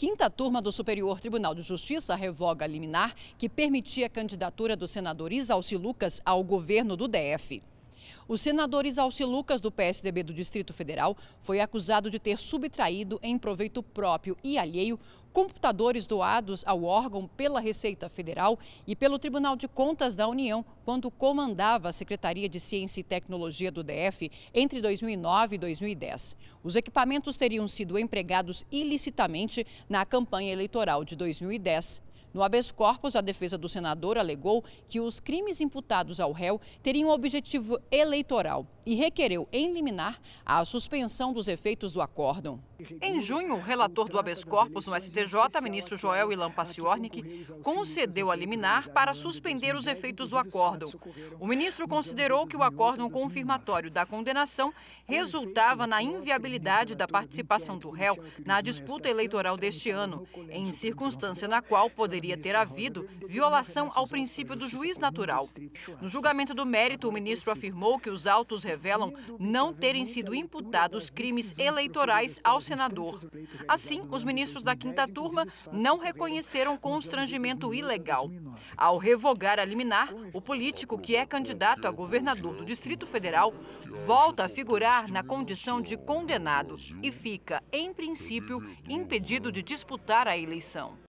quinta turma do Superior Tribunal de Justiça revoga a liminar que permitia a candidatura do senador Isalci Lucas ao governo do DF. O senador Isalci Lucas, do PSDB do Distrito Federal, foi acusado de ter subtraído em proveito próprio e alheio computadores doados ao órgão pela Receita Federal e pelo Tribunal de Contas da União quando comandava a Secretaria de Ciência e Tecnologia do DF entre 2009 e 2010. Os equipamentos teriam sido empregados ilicitamente na campanha eleitoral de 2010 no habeas corpus, a defesa do senador alegou que os crimes imputados ao réu teriam objetivo eleitoral e requereu, em liminar, a suspensão dos efeitos do acórdão. Em junho, o relator do habeas corpus no STJ, ministro Joel Ilan Paciornik, concedeu a liminar para suspender os efeitos do acórdão. O ministro considerou que o acórdão confirmatório da condenação resultava na inviabilidade da participação do réu na disputa eleitoral deste ano, em circunstância na qual poderia ter havido violação ao princípio do juiz natural. No julgamento do mérito, o ministro afirmou que os autos revelam não terem sido imputados crimes eleitorais aos senador. Assim, os ministros da quinta turma não reconheceram constrangimento ilegal. Ao revogar a liminar, o político que é candidato a governador do Distrito Federal volta a é figurar na condição de condenado e fica, em princípio, impedido de disputar a eleição.